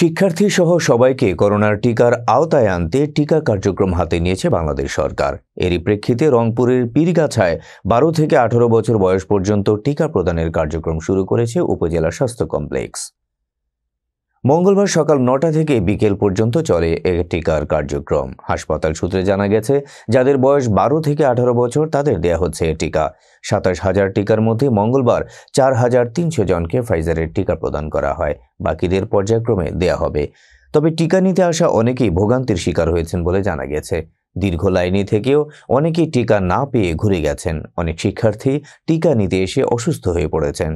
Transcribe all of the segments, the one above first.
শিক্ষার্থী সহ সবাইকে করোনার টিকার আওতায় আনতে টিকা কার্যক্রম হাতে নিয়েছে বাংলাদেশ সরকার এরই প্রেক্ষিতে রংপুরের পীরগাছায় বারো থেকে আঠারো বছর বয়স পর্যন্ত টিকা প্রদানের কার্যক্রম শুরু করেছে উপজেলা স্বাস্থ্য কমপ্লেক্স মঙ্গলবার সকাল নটা থেকে বিকেল পর্যন্ত চলে এ টিকার কার্যক্রম হাসপাতাল সূত্রে জানা গেছে যাদের বয়স বারো থেকে আঠারো বছর তাদের দেয়া হচ্ছে এ টিকা সাতাশ হাজার টিকার মধ্যে মঙ্গলবার চার হাজার তিনশো জনকে ফাইজারের টিকা প্রদান করা হয় বাকিদের পর্যায়ক্রমে দেয়া হবে তবে টিকা নিতে আসা অনেকেই ভোগান্তির শিকার হয়েছেন বলে জানা গেছে দীর্ঘ লাইনে থেকেও অনেকেই টিকা না পেয়ে ঘুরে গেছেন অনেক শিক্ষার্থী টিকা নিতে এসে অসুস্থ হয়ে পড়েছেন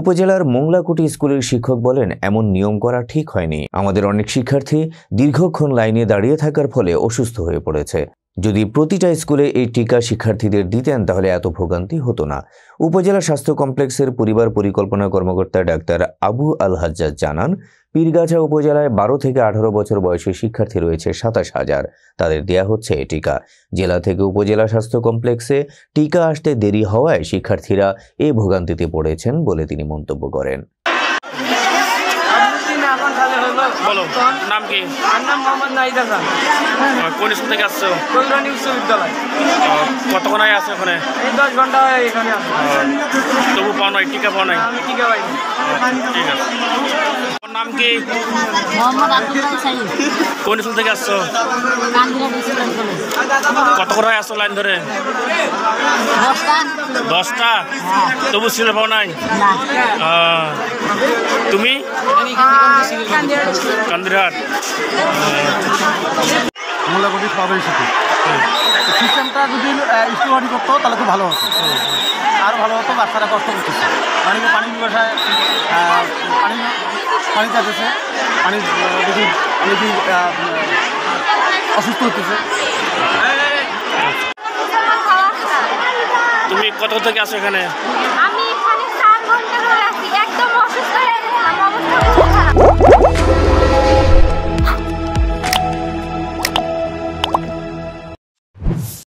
উপজেলার মোংলাকুটি স্কুলের শিক্ষক বলেন এমন নিয়ম করা ঠিক হয়নি আমাদের অনেক শিক্ষার্থী দীর্ঘক্ষণ লাইনে দাঁড়িয়ে থাকার ফলে অসুস্থ হয়ে পড়েছে যদি প্রতিটা স্কুলে এই টিকা শিক্ষার্থীদের দিতেন তাহলে এত ভোগান্তি হতো না উপজেলা স্বাস্থ্য কমপ্লেক্সের পরিবার পরিকল্পনা কর্মকর্তা ডাক্তার আবু আল হাজ্জাজ জানান পীরগাছা উপজেলায় বারো থেকে আঠারো বছর বয়সে শিক্ষার্থী রয়েছে সাতাশ হাজার তাদের দেয়া হচ্ছে এ টিকা জেলা থেকে উপজেলা স্বাস্থ্য কমপ্লেক্সে টিকা আসতে দেরি হওয়ায় শিক্ষার্থীরা এ ভোগান্তিতে পড়েছেন বলে তিনি মন্তব্য করেন বলো নাম কি আমার নাম মোহাম্মদ কোন স্কুল থেকে আসছো কল্যাণী উচ্চ বিদ্যালয় কতক্ষণ আয় আছে ওখানে দশ ঘন্টা এখানে তবু পাও নাই টিকা পাও নাই টিকা পাইনি ঠিক আছে কোন নাম কি মোহাম্মদ আব্দুল্লাহ সাইদ কোন স্কুল থেকে আসছো কত করে আসছো লাইন ধরে দশটা তবু ছিল পাও নাই তুমি কান্দিরহাট মোলাগুটি পাবেন সাথে বাচ্চারা যদি স্কুল বাড়ি করতো তাহলে খুব ভালো হতো আর ভালো হতো বাচ্চারা কষ্ট করতেছে পানি পানি ব্যবসায় পানি পানি চাচ্ছে পানি বেশি বেশি অসুস্থ হতেছে তুমি কত থেকে আসো এখানে আমি এখানে 4 ঘন্টা